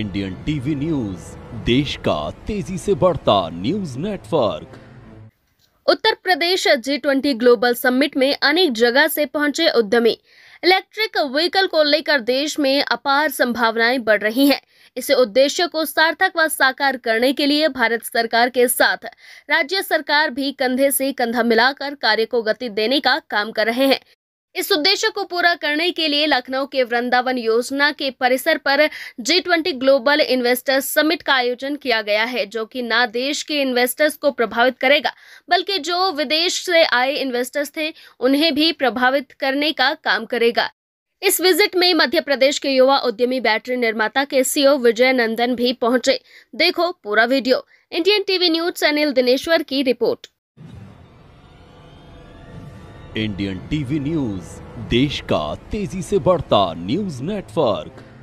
Indian TV news देश का तेजी से बढ़ता news network Uttar Pradesh G twenty global summit में अनेक जगह से पहुंचे उद्यमी इलेक्ट्रिक व्हीकल को लेकर देश में अपार संभावनाएं बढ़ रही हैं इस उद्देश्य को सार्थक व साकार करने के लिए भारत सरकार के साथ राज्य सरकार भी कंधे से कंधा मिलाकर कार्य को गति देने का काम कर रहे हैं इस उद्देश्य को पूरा करने के लिए लखनऊ के वृंदावन योजना के परिसर पर G twenty global investors summit का आयोजन किया गया है जो कि ना देश के इन्वेस्टर्स को प्रभावित करेगा बल्कि जो विदेश से आए इन्वेस्टर्स थे उन्हें भी प्रभावित करने का काम करेगा इस विजिट में मध्य प्रदेश के युवा उद्यमी बैटरी निर्माता के सीओ विजय नंदन भी पहुंचे देखो पूरा video Indian TV news channel Dineshwar की रिपोर्ट इंडियन टीवी न्यूज देश का तेजी से बढ़ता न्यूज नेटवर्क